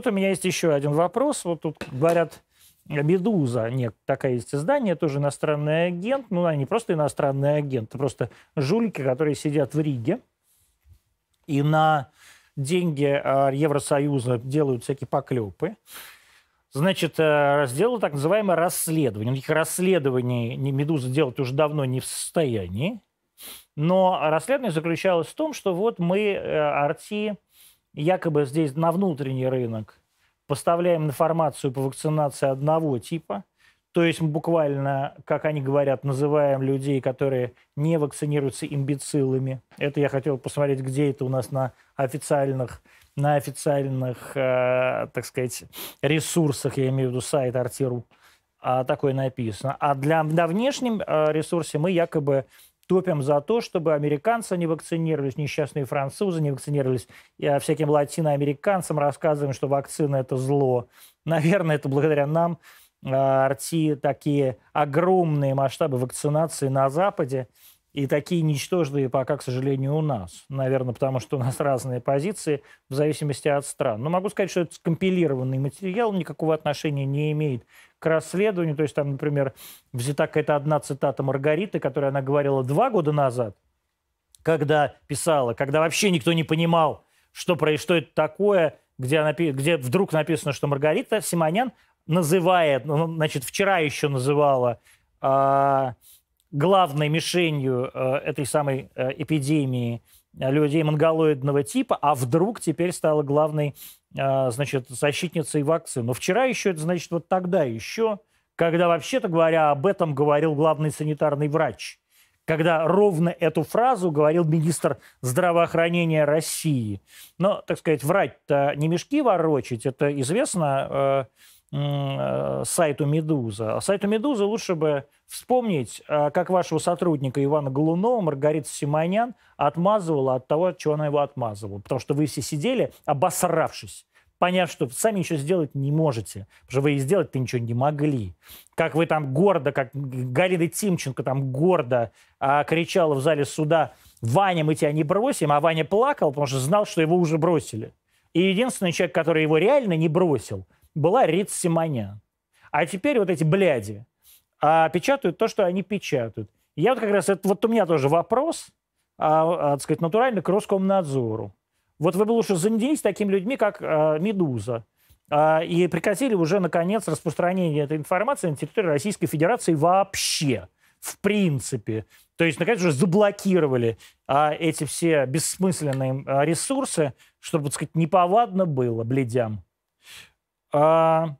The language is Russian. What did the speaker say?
Тут у меня есть еще один вопрос. Вот тут говорят, Медуза, нет, такая есть издание, тоже иностранный агент. Ну, они просто иностранный агент, просто жулики, которые сидят в Риге и на деньги а, Евросоюза делают всякие поклепы. Значит, э, сделал так называемое расследование. Никаких расследований «Медуза» делать уже давно не в состоянии. Но расследование заключалось в том, что вот мы, э, Арти, якобы здесь на внутренний рынок поставляем информацию по вакцинации одного типа, то есть мы буквально, как они говорят, называем людей, которые не вакцинируются имбецилами. Это я хотел посмотреть, где это у нас на официальных, на официальных э, так сказать, ресурсах, я имею в виду сайт Артиру, а, такое написано. А для, на внешнем э, ресурсе мы якобы топим за то, чтобы американцы не вакцинировались, несчастные французы не вакцинировались. Я а, всяким латиноамериканцам рассказываем, что вакцина – это зло. Наверное, это благодаря нам Арти такие огромные масштабы вакцинации на Западе и такие ничтожные пока, к сожалению, у нас. Наверное, потому что у нас разные позиции в зависимости от стран. Но могу сказать, что это скомпилированный материал, никакого отношения не имеет к расследованию. То есть там, например, взята какая-то одна цитата Маргариты, которую она говорила два года назад, когда писала, когда вообще никто не понимал, что, про, что это такое, где, она где вдруг написано, что Маргарита Симонян называет, ну, ну, значит, вчера еще называла э, главной мишенью э, этой самой э, эпидемии э, людей монголоидного типа, а вдруг теперь стала главной, значит, защитницей вакцины. Но вчера еще, это значит, вот тогда еще, когда, вообще-то говоря, об этом говорил главный санитарный врач, когда ровно эту фразу говорил министр здравоохранения России. Но, так сказать, врать-то не мешки ворочить, это известно... Э, Э, сайту «Медуза». А сайту «Медуза» лучше бы вспомнить, э, как вашего сотрудника Ивана Глунова Маргарита Симонян отмазывала от того, от чего она его отмазывала. Потому что вы все сидели, обосравшись, поняв, что сами еще сделать не можете, потому что вы и сделать-то ничего не могли. Как вы там гордо, как Галида Тимченко там гордо а, кричала в зале суда «Ваня, мы тебя не бросим», а Ваня плакал, потому что знал, что его уже бросили. И единственный человек, который его реально не бросил – была Рид Симонян. А теперь вот эти бляди а, печатают то, что они печатают. я вот как раз, это, вот у меня тоже вопрос, а, а, так сказать, натурально к Роскомнадзору. Вот вы бы лучше занялись такими людьми, как а, «Медуза», а, и прекратили уже, наконец, распространение этой информации на территории Российской Федерации вообще, в принципе. То есть, наконец, уже заблокировали а, эти все бессмысленные а, ресурсы, чтобы, так сказать, неповадно было бледям. 啊。